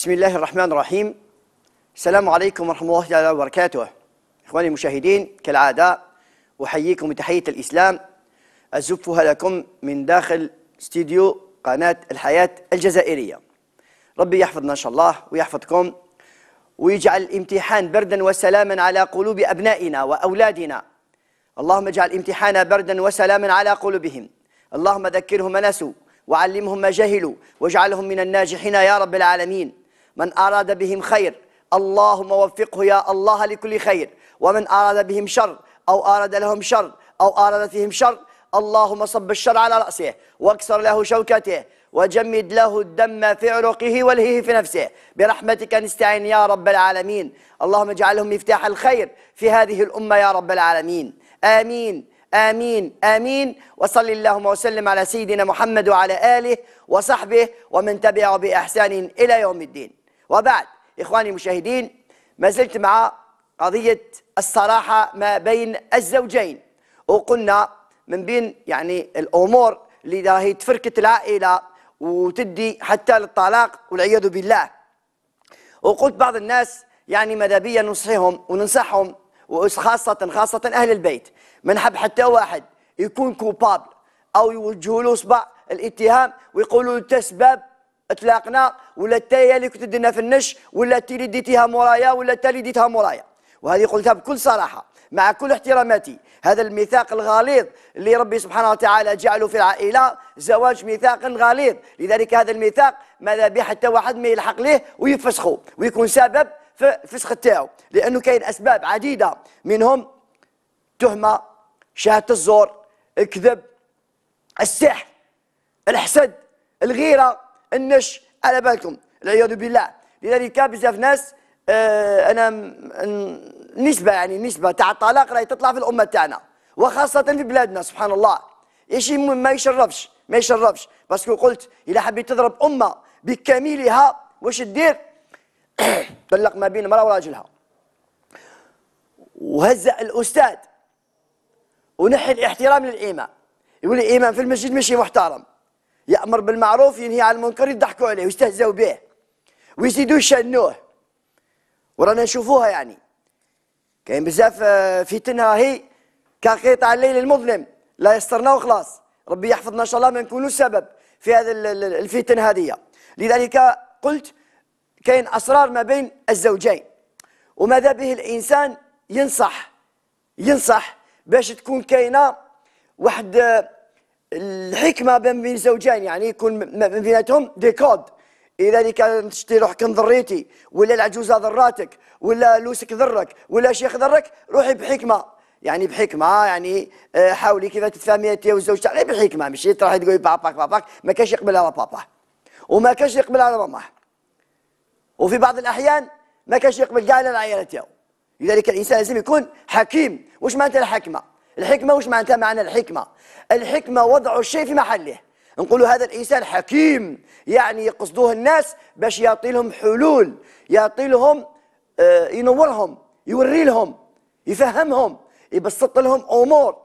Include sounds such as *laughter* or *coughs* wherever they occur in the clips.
بسم الله الرحمن الرحيم السلام عليكم ورحمة الله تعالى وبركاته إخواني المشاهدين كالعادة أحييكم بتحية الإسلام أزفها لكم من داخل استديو قناة الحياة الجزائرية ربي يحفظنا إن شاء الله ويحفظكم ويجعل الامتحان بردا وسلاما على قلوب أبنائنا وأولادنا اللهم اجعل الامتحان بردا وسلاما على قلوبهم اللهم ذكرهم ما نسوا وعلمهم ما جهلوا واجعلهم من الناجحين يا رب العالمين من أراد بهم خير اللهم وفقه يا الله لكل خير ومن أراد بهم شر أو أراد لهم شر أو أراد فيهم شر اللهم صب الشر على رأسه واكسر له شوكته وجمد له الدم في عروقه والهيه في نفسه برحمتك نستعين يا رب العالمين اللهم اجعلهم مفتاح الخير في هذه الأمة يا رب العالمين آمين آمين آمين وصل اللهم وسلم على سيدنا محمد وعلى آله وصحبه ومن تبعه بإحسان إلى يوم الدين وبعد إخواني المشاهدين ما زلت مع قضية الصراحة ما بين الزوجين وقلنا من بين يعني الأمور اللي راهي تفركت العائلة وتدي حتى للطلاق والعياذ بالله وقلت بعض الناس يعني ماذا بيا ننصحهم وننصحهم وخاصة خاصة أهل البيت ما نحب حتى واحد يكون كوبابل أو يوجهوا له صبع الاتهام ويقولوا له أنت سبب اطلاقنا ولا التايه اللي كنت درنا في النش ولا التي اللي ديتيها مورايا ولا التا اللي ديتها مورايا وهذه قلتها بكل صراحه مع كل احتراماتي هذا الميثاق الغليظ اللي ربي سبحانه وتعالى جعله في العائله زواج ميثاق غليظ لذلك هذا الميثاق ماذا به حتى واحد ما يلحق ليه ويفسخه ويكون سبب في الفسخ تاعو لانه كاين اسباب عديده منهم تهمه شهاده الزور الكذب السحر الحسد الغيره النش على بالكم العياذ بالله لذلك بزاف ناس آه، انا النسبه يعني النسبه تاع الطلاق راهي تطلع في الامه تاعنا وخاصه في بلادنا سبحان الله شيء ما يشرفش ما يشرفش باسكو قلت الى حبيت تضرب امه بكاملها واش دير *coughs* طلق ما بين امراه وراجلها وهز الاستاذ ونحي الاحترام للامام يقول الامام في المسجد ماشي محترم يأمر بالمعروف ينهي عن المنكر يضحكوا عليه ويستهزوا به ويزيدوا يشنوه ورانا نشوفوها يعني كاين بزاف آه، فتنها هي كقطع الليل المظلم لا يسترنا وخلاص ربي يحفظنا ان شاء الله ما نكونوا سبب في هذا الفتن هذه لذلك قلت كاين اسرار ما بين الزوجين وماذا به الانسان ينصح ينصح باش تكون كاينه واحد آه، الحكمه بين زوجين يعني يكون من بيناتهم ديكود اذا كان تشتي روحك ضريتي ولا العجوزه ضراتك ولا لوسك ضرك ولا شيخ ضرك روحي بحكمه يعني بحكمه يعني آه، حاولي كيف تتفاهمي انت والزوج تاعك بحكمه ماشي تروحي تقولي باباك باباك ما كانش يقبلها باباه وما كانش يقبلها ماما وفي بعض الاحيان ما كانش يقبل كاع العائله تاعو لذلك الانسان لازم يكون حكيم واش معناتها الحكمه الحكمة وش معناتها معنى الحكمة الحكمة وضع الشيء في محله نقولوا هذا الإنسان حكيم يعني يقصدوه الناس باش يعطي لهم حلول يعطي لهم آه ينورهم يوري لهم يفهمهم يبسط لهم أمور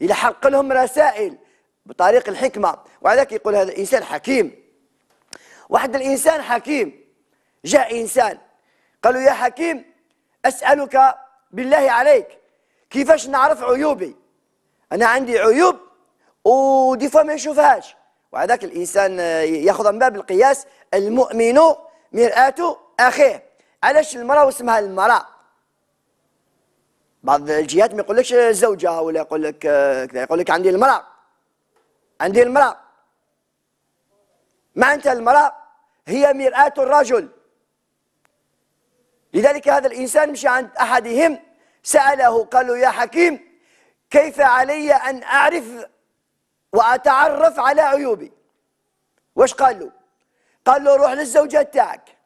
يلحق لهم رسائل بطريق الحكمة وعليك يقول هذا الإنسان حكيم واحد الإنسان حكيم جاء إنسان قالوا يا حكيم أسألك بالله عليك كيفاش نعرف عيوبي انا عندي عيوب ودي فوا ما نشوفهاش وهذاك الانسان آه، ياخذ من باب القياس المؤمن مرآة اخيه علاش المراه واسمها المراه بعض الجهات ما يقولكش زوجها ولا يقول لك آه، يقول لك عندي المراه عندي المراه معناتها المراه هي مرآة الرجل لذلك هذا الانسان مشى عند احدهم سأله قال له يا حكيم كيف علي أن أعرف وأتعرف على عيوبي واش قال له قال له روح للزوجة تاعك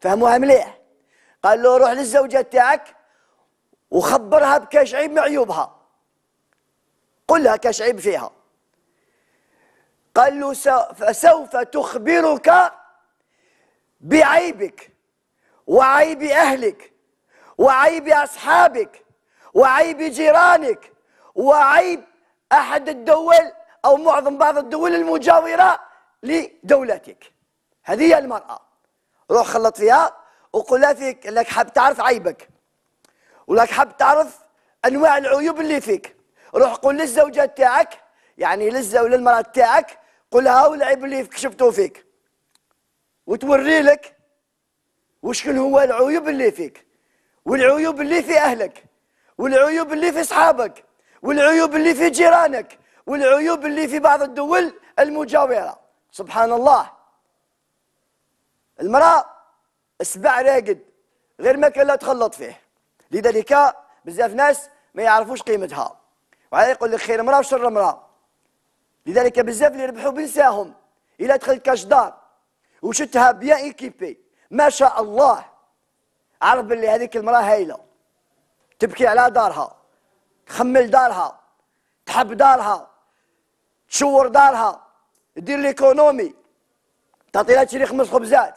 فهموها مليح قال له روح للزوجة تاعك وخبرها بكاش عيب من عيوبها قل لها كاش عيب فيها قال له فسوف تخبرك بعيبك وعيب أهلك وعيب أصحابك وعيب جيرانك وعيب أحد الدول أو معظم بعض الدول المجاورة لدولتك هذه هي المرأة روح خلط فيها لها فيك لك حاب تعرف عيبك ولك حاب تعرف أنواع العيوب اللي فيك روح قول للزوجة تاعك يعني للزوجه للمراه تاعك قول لها والعيب اللي شفته فيك وتوري لك وشكون هو العيوب اللي فيك والعيوب اللي في أهلك والعيوب اللي في اصحابك والعيوب اللي في جيرانك والعيوب اللي في بعض الدول المجاوره سبحان الله المراه سبع راقد غير ما كان لا تخلط فيه لذلك بزاف ناس ما يعرفوش قيمتها وعلى يقول لك خير امراه وشر امراه لذلك بزاف اللي ربحوا بنساهم الى دخلت كاش دار وشتها بيان ايكيبي ما شاء الله عرف بلي هذيك المراه هايله تبكي على دارها تخمل دارها تحب دارها تشور دارها دير ليكونومي تعطيها تشري خمس خبزات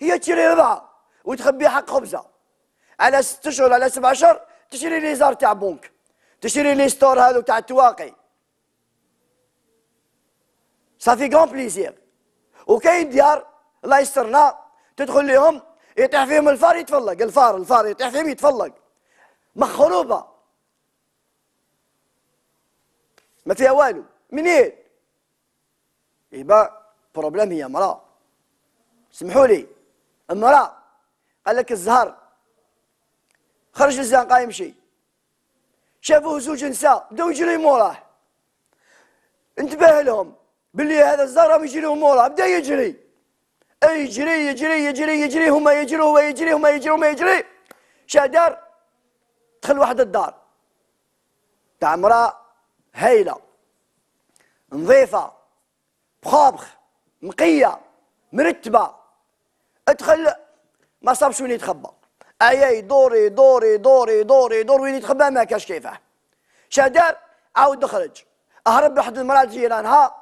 هي تشري ربعه وتخبي حق خبزه على ست اشهر على سبع اشهر تشري لي زار تاع بونك تشري لي ستور هذو تاع التواقي صافي كون بليزير وكاين ديار الله يسترنا تدخل لهم يطيح فيهم الفار يتفلق الفار الفار يطيح فيهم يتفلق مخروبه ما فيها والو منين يبقى بروبليم هي امراه سمحوا لي امراه قال لك الزهر خرج الزنقه يمشي شافوه زوج نساء بداو يجري موراه انتبه لهم باللي هذا الزهر راهم يجريو موراه بدا يجري اي يجري يجري يجري يجري هما يجروا هو يجري هما يجروا هما يجري شادر دخل واحد الدار تاع امراه هايله نظيفه بخابخ نقيه مرتبه ادخل ما صابش وين يتخبى ايا دوري دوري دوري دوري دور وين يتخبى ما كاش كيفاه شادار عاود خرج اهرب واحد المراه جيرانها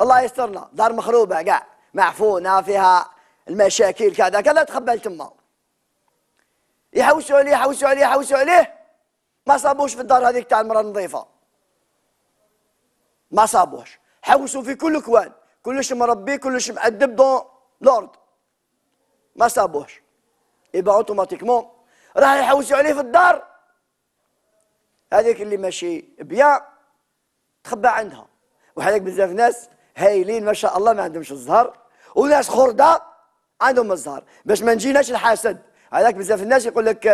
الله يسترنا دار مخروبه كاع معفونه فيها المشاكل كذا كذا تخبى تما يحوسوا عليه يحوسوا عليه يحوسوا عليه ما صابوش في الدار هذيك تاع المرأة النظيفة ما صابوش حوسوا في كل كوان كلش مربي كلش مأدب دون لورد ما صابوش يبقى اوتوماتيكمون راح يحوسوا عليه في الدار هذيك اللي ماشي بيان تخبى عندها وحالك بزاف ناس هايلين ما شاء الله ما عندهمش الزهر وناس خرده عندهم الزهر باش ما نجيناش الحاسد هذاك بزاف الناس يقول لك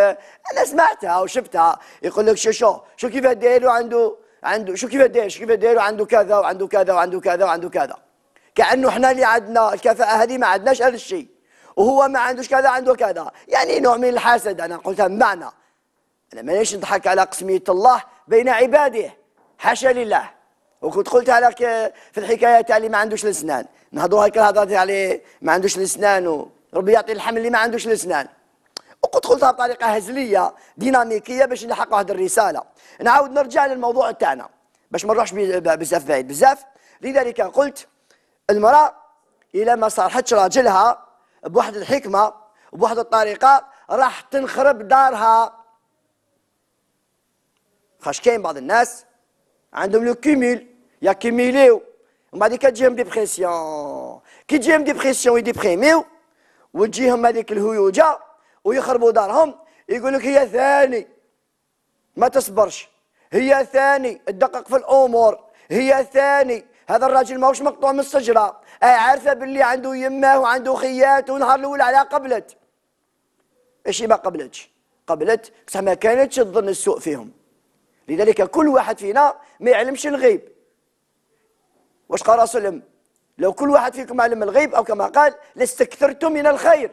انا سمعتها وشفتها يقول لك شو شو شو كيف داير عنده عنده شو كيف داير شو كيف داير عنده كذا وعنده كذا وعنده كذا وعنده كذا كانه احنا اللي عندنا الكفاءه هذه ما عندناش هذا الشيء وهو ما عندوش كذا عنده كذا يعني نوع من الحسد انا قلتها بمعنى انا مانيش نضحك على قسميه الله بين عباده حاشا لله وكنت قلت لك في الحكايه تاع اللي ما عندوش الاسنان نهضروا هكا الهضره تاع اللي ما عندوش الاسنان وربي يعطي الحمل اللي ما عندوش الاسنان وقد بطريقه هزليه ديناميكيه باش نلحق واحد الرساله نعاود نرجع للموضوع تاعنا باش ما نروحش بزاف بعيد بزاف لذلك قلت المراه الى ما صارحتش راجلها بواحد الحكمه بواحد الطريقه راح تنخرب دارها خاش كاين بعض الناس عندهم لو كيميل يا كيميليو ومن بعد كتجيهم ديبرسيون كي تجيهم ديبرسيون يديبريميو وتجيهم هذيك الهيوجه ويخربوا دارهم يقول لك هي ثاني ما تصبرش هي ثاني تدقق في الامور هي ثاني هذا الراجل ماهوش مقطوع من الشجره عارفه باللي عنده يماه وعنده خيات ونهار الاول على قبلت ايش ما قبلتش قبلت بصح ما كانتش تظن السوء فيهم لذلك كل واحد فينا ما يعلمش الغيب واش قال رسول لو كل واحد فيكم علم الغيب او كما قال لاستكثرتم من الخير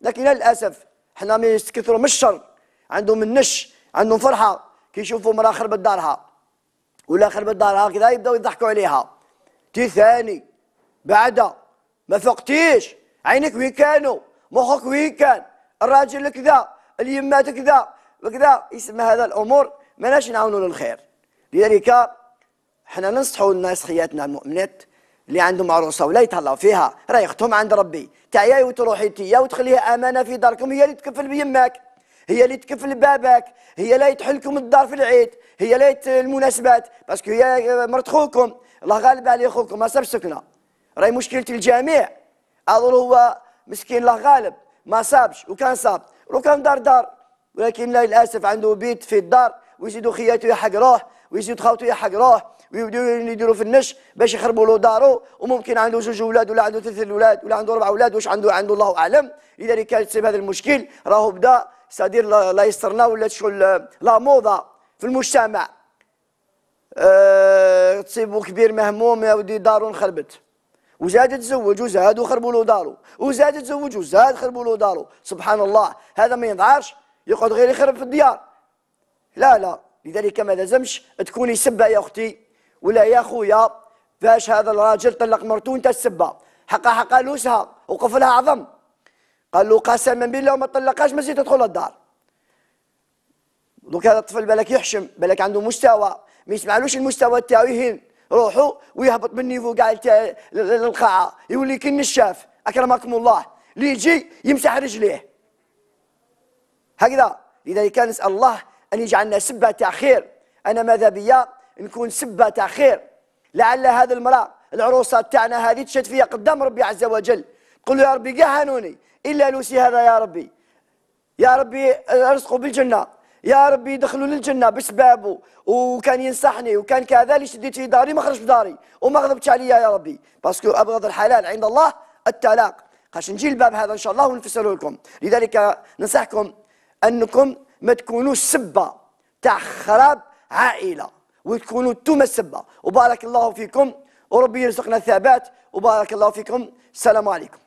لكن للاسف حنا ما يستكثروا من الشر عندهم النش عندهم فرحه كي يشوفوا مراه خربت دارها ولا خربت دارها كذا يبداو يضحكوا عليها تي ثاني بعدا ما فقتيش عينك وين كانوا مخك وين كان الراجل كذا اليمات كذا وكذا يسمى هذا الامور ماناش نعاونوا للخير لذلك حنا ننصحوا الناس خياتنا المؤمنات اللي عندهم عروسه ولا يتهلاو فيها راه يختم عند ربي تعياي وتروحي انت وتخليها امانه في داركم هي اللي تكفل بيماك هي اللي تكفل باباك هي اللي تحلكم الدار في العيد هي اللي المناسبات باسكو هي مرت خوكم الله غالب عليه خوكم ما صابش سكنه راهي مشكله الجميع اظن هو مسكين الله غالب ما صابش وكان صاب لو كان دار دار ولكن للاسف عنده بيت في الدار ويزيدوا خياته يحقروه ويزيدوا خاوته يحقروه ويبداو يديروا في النش باش يخربوا له داره وممكن عنده زوج اولاد ولا عنده ثلاث اولاد ولا عنده اربع اولاد واش عنده عنده الله اعلم لذلك تسبب هذا المشكل راهو بدا سادير لا يسترنا ولا تشغل لا موضه في المجتمع أه تصيبوا كبير مهموم يا ودي دارو انخربت وزاد تزوج وزاد وخربوا له دارو وزاد تزوج وزاد خربوا له دارو سبحان الله هذا ما ينضعش يقعد غير يخرب في الديار لا لا لذلك ما لازمش تكوني سبه يا اختي ولا يا خويا فاش هذا الراجل طلق مرته وانت السبه حقا حقا لوسها وقفلها عظم قال له قسما بالله وما طلقهاش ما زيد تدخل الدار دوك هذا الطفل بالك يحشم بالك عنده مستوى ما يسمعلوش المستوى تاعو يهين روحه ويهبط من النيفو تاع القاعه يولي كالنشاف اكرمكم الله اللي يجي يمسح رجليه هكذا لذلك نسال الله ان يجعلنا سبه تاع خير انا ماذا بيا نكون سبة تاع خير لعل هذه المرأة العروسة تاعنا هذه تشد فيها قدام ربي عز وجل قل يا ربي قهنوني هانوني إلا لوسي هذا يا ربي يا ربي ارزقه بالجنة يا ربي دخلوا للجنة بسبابه وكان ينصحني وكان كذا اللي شديت في داري ما خرجت داري وما غضبتش عليا يا ربي باسكو أبغض الحلال عند الله الطلاق قاش نجي الباب هذا إن شاء الله ونفسره لكم لذلك ننصحكم أنكم ما تكونوش سبة تاع خراب عائلة وتكونوا انتم السبه وبارك الله فيكم وربي يرزقنا الثبات وبارك الله فيكم السلام عليكم